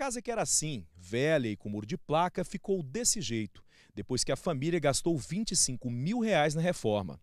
casa que era assim, velha e com muro de placa, ficou desse jeito, depois que a família gastou 25 mil reais na reforma.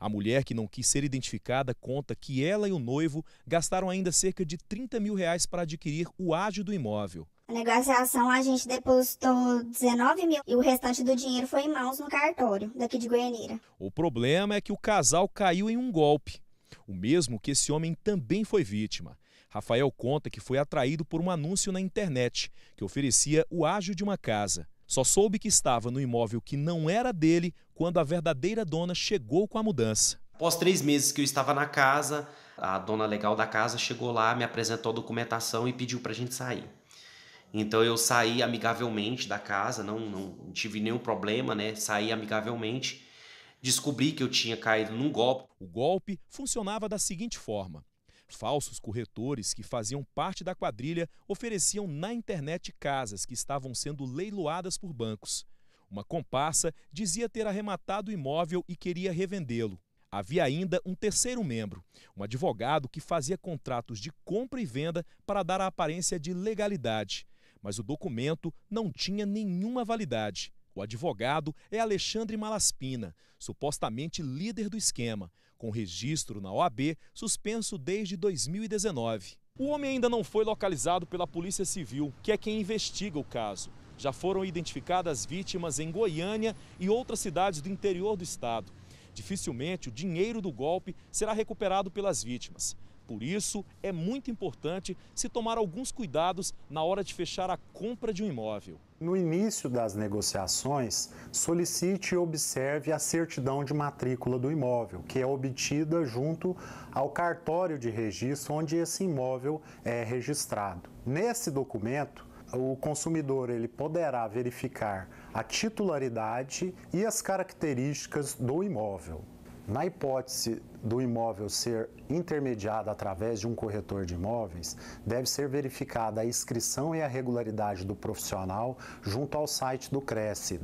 A mulher que não quis ser identificada conta que ela e o noivo gastaram ainda cerca de 30 mil reais para adquirir o ágio do imóvel. A negociação a gente depositou 19 mil e o restante do dinheiro foi em mãos no cartório daqui de Goianira. O problema é que o casal caiu em um golpe. O mesmo que esse homem também foi vítima. Rafael conta que foi atraído por um anúncio na internet que oferecia o ágio de uma casa. Só soube que estava no imóvel que não era dele quando a verdadeira dona chegou com a mudança. Após três meses que eu estava na casa, a dona legal da casa chegou lá, me apresentou a documentação e pediu para a gente sair. Então eu saí amigavelmente da casa, não, não tive nenhum problema, né? Saí amigavelmente. Descobri que eu tinha caído num golpe. O golpe funcionava da seguinte forma: Falsos corretores que faziam parte da quadrilha ofereciam na internet casas que estavam sendo leiloadas por bancos. Uma comparsa dizia ter arrematado o imóvel e queria revendê-lo. Havia ainda um terceiro membro, um advogado que fazia contratos de compra e venda para dar a aparência de legalidade. Mas o documento não tinha nenhuma validade. O advogado é Alexandre Malaspina, supostamente líder do esquema, com registro na OAB suspenso desde 2019. O homem ainda não foi localizado pela Polícia Civil, que é quem investiga o caso. Já foram identificadas vítimas em Goiânia e outras cidades do interior do estado. Dificilmente o dinheiro do golpe será recuperado pelas vítimas. Por isso, é muito importante se tomar alguns cuidados na hora de fechar a compra de um imóvel. No início das negociações, solicite e observe a certidão de matrícula do imóvel, que é obtida junto ao cartório de registro onde esse imóvel é registrado. Nesse documento, o consumidor ele poderá verificar a titularidade e as características do imóvel. Na hipótese do imóvel ser intermediado através de um corretor de imóveis, deve ser verificada a inscrição e a regularidade do profissional junto ao site do CRESSE,